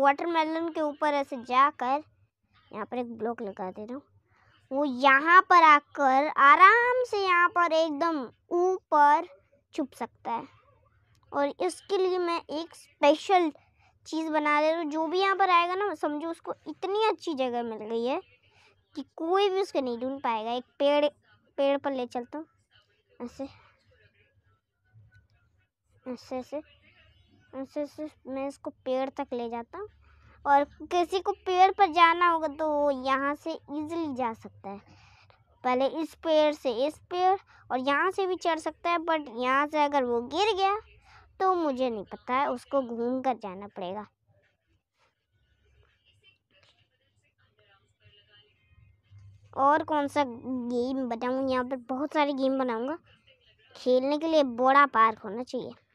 watermelon के ऊपर ऐसे जाकर यहाँ पर एक ब्लॉक लगा दे रहा हूँ वो यहाँ पर आकर आराम से यहाँ पर एकदम ऊपर छुप सकता है और इसके लिए मैं एक स्पेशल चीज़ बना दे रहा हूँ जो भी यहाँ पर आएगा ना समझो उसको इतनी अच्छी जगह मिल गई है कि कोई भी उसको नहीं ढूंढ पाएगा एक पेड़ पेड़ पर ले चलता हूँ ऐसे ऐसे ऐसे उससे मैं इसको पेड़ तक ले जाता हूँ और किसी को पेड़ पर जाना होगा तो वो यहाँ से इजीली जा सकता है पहले इस पेड़ से इस पेड़ और यहाँ से भी चढ़ सकता है बट यहाँ से अगर वो गिर गया तो मुझे नहीं पता है उसको घूम कर जाना पड़ेगा और कौन सा गेम बनाऊँ यहाँ पर बहुत सारे गेम बनाऊँगा खेलने के लिए बड़ा पार्क होना चाहिए